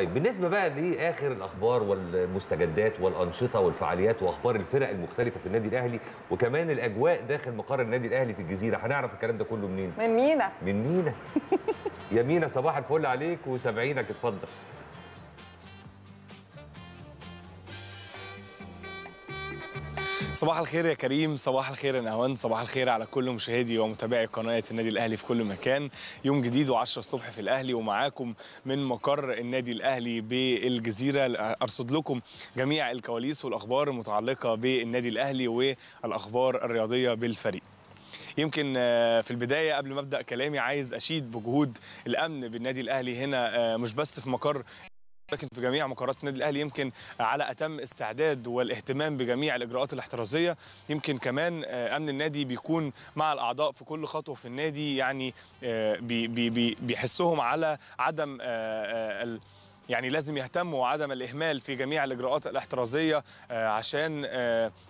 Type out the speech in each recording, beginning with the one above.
طيب بالنسبه بقى لاخر الاخبار والمستجدات والانشطه والفعاليات واخبار الفرق المختلفه في النادي الاهلي وكمان الاجواء داخل مقر النادي الاهلي في الجزيره هنعرف الكلام ده كله منين من مينا من مينا يا مينا صباح الفل عليك وسامعينك اتفضل صباح الخير يا كريم صباح الخير يا نهوان صباح الخير على كل مشاهدي ومتابعي قناه النادي الاهلي في كل مكان يوم جديد و10 الصبح في الاهلي ومعاكم من مقر النادي الاهلي بالجزيره ارصد لكم جميع الكواليس والاخبار المتعلقه بالنادي الاهلي والاخبار الرياضيه بالفريق يمكن آه، في البدايه قبل ما ابدا كلامي عايز اشيد بجهود الامن بالنادي الاهلي هنا آه، مش بس في مقر لكن في جميع مقرات النادي الاهلي يمكن على اتم استعداد والاهتمام بجميع الاجراءات الاحترازيه يمكن كمان آه، امن النادي بيكون مع الاعضاء في كل خطوه في النادي يعني آه، بيحسهم على عدم آه، يعني لازم يهتموا عدم الإهمال في جميع الإجراءات الاحترازية عشان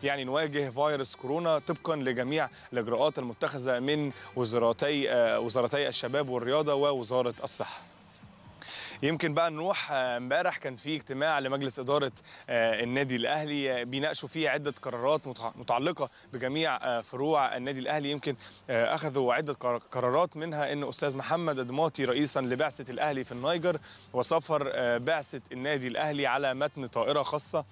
يعني نواجه فيروس كورونا طبقا لجميع الإجراءات المتخذة من وزارتي وزارتي الشباب والرياضة ووزارة الصحة يمكن بقى نروح آه، امبارح كان في اجتماع لمجلس اداره آه، النادي الاهلي آه، بيناقشوا فيه عده قرارات متعلقه بجميع فروع النادي الاهلي يمكن اخذوا عده قرارات منها ان استاذ محمد ادماطي رئيسا لبعثه الاهلي في النيجر وسفر بعثه النادي الاهلي على متن طائره خاصه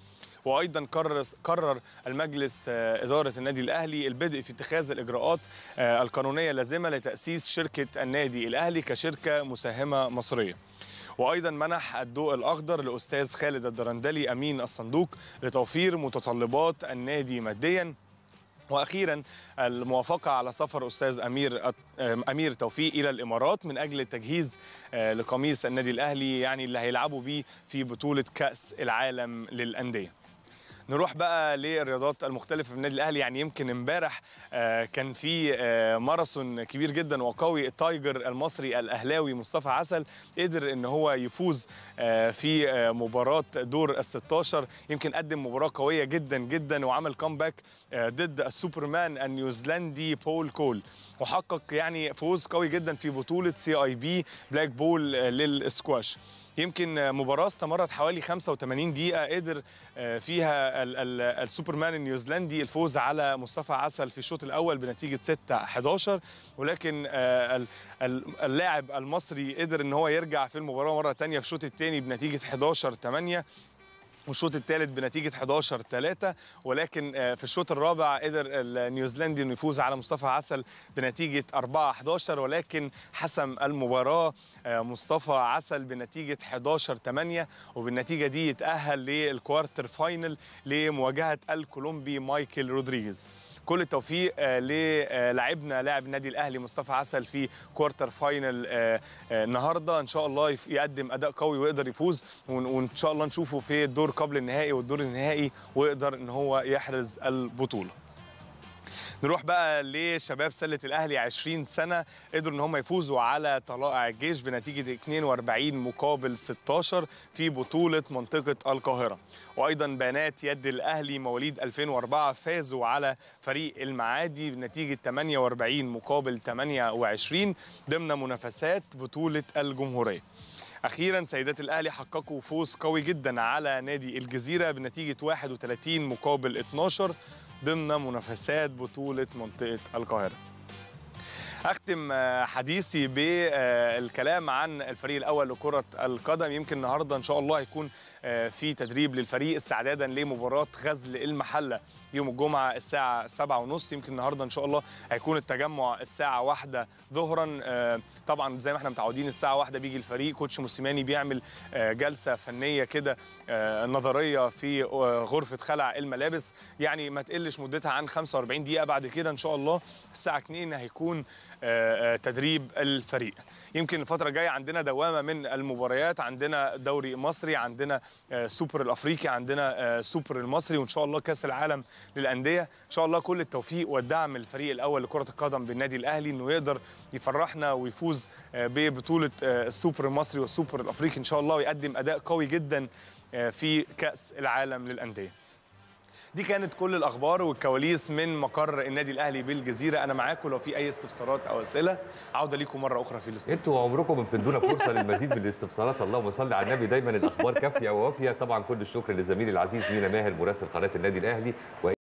وايضا قرر قرر المجلس اداره النادي الاهلي البدء في اتخاذ الاجراءات القانونيه اللازمه لتاسيس شركه النادي الاهلي كشركه مساهمه مصريه وايضا منح الضوء الاخضر لاستاذ خالد الدرندلي امين الصندوق لتوفير متطلبات النادي ماديا واخيرا الموافقه على سفر استاذ امير امير توفيق الى الامارات من اجل التجهيز آه، لقميص النادي الاهلي يعني اللي هيلعبوا بيه في بطوله كاس العالم للانديه نروح بقى للرياضات المختلفه في النادي الاهلي يعني يمكن امبارح آه، كان في آه، ماراثون كبير جدا وقوي التايجر المصري الاهلاوي مصطفى عسل قدر ان هو يفوز آه، في مباراه دور ال 16 يمكن قدم مباراه قويه جدا جدا وعمل كومباك ضد السوبرمان النيوزيلندي بول كول وحقق يعني فوز قوي جدا في بطوله سي اي بي بلاك بول للسكواش يمكن مباراه استمرت حوالي 85 دقيقه قدر فيها السوبرمان النيوزيلندي الفوز على مصطفى عسل في الشوط الاول بنتيجه 6 11 ولكن آه، اللاعب المصري قدر ان هو يرجع في المباراه مره ثانيه في الشوط الثاني بنتيجه 11 8 والشوط الثالث بنتيجه 11 3 ولكن آه، في الشوط الرابع قدر النيوزيلندي انه يفوز على مصطفى عسل بنتيجه 4 11 ولكن حسم المباراه آه، مصطفى عسل بنتيجه 11 8 وبالنتيجه دي يتاهل للكوارتر فاينل لمواجهه الكولومبي مايكل رودريجيز كل التوفيق آه، للاعبنا لاعب النادي الاهلي مصطفى عسل في كوارتر فاينل النهارده ان شاء الله يقدم اداء قوي ويقدر يفوز وان شاء الله نشوفه في الدور الدور قبل النهائي والدور النهائي ويقدر ان هو يحرز البطوله نروح بقى لشباب سله الاهلي 20 سنه قدروا ان هم يفوزوا على طلائع الجيش بنتيجه 42 مقابل 16 في بطوله منطقه القاهره وايضا بنات يد الاهلي مواليد 2004 فازوا على فريق المعادي بنتيجه 48 مقابل 28 ضمن منافسات بطوله الجمهوريه اخيرا سيدات الاهلي حققوا فوز قوي جدا على نادي الجزيره بنتيجه 31 مقابل 12 ضمن منافسات بطوله منطقه القاهره اختم آه، حديثي بالكلام عن الفريق الاول لكره القدم يمكن النهارده ان شاء الله هيكون آه، في تدريب للفريق استعدادا لمباراه غزل المحله يوم الجمعه الساعه 7:30 يمكن النهارده ان شاء الله هيكون التجمع الساعه 1 ظهرا آه، طبعا زي ما احنا متعودين الساعه 1 بيجي الفريق كوتش موسيماني بيعمل جلسه فنيه كده نظريه في غرفه خلع الملابس يعني ما تقلش مدتها عن 45 دقيقه بعد كده ان شاء الله الساعه 2 هيكون آه، آه، تدريب الفريق يمكن الفتره الجايه عندنا دوامه من المباريات عندنا دوري مصري عندنا آه، سوبر الافريقي عندنا سوبر المصري وان شاء الله كاس العالم للانديه ان شاء الله كل التوفيق والدعم للفريق الاول لكره القدم بالنادي الاهلي انه يقدر يفرحنا ويفوز ببطوله السوبر المصري والسوبر الافريقي ان شاء الله ويقدم اداء قوي جدا في كاس العالم للانديه دي كانت كل الاخبار والكواليس من مقر النادي الاهلي بالجزيره انا معاكم لو في اي استفسارات او اسئله عوده ليكم مره اخرى في الاستوديو انتوا عمركم ما بتدونا فرصه للمزيد من الاستفسارات اللهم صل على النبي دايما الاخبار كافيه ووافيه طبعا كل الشكر لزميلي العزيز مينا ماهر مراسل قناه النادي الاهلي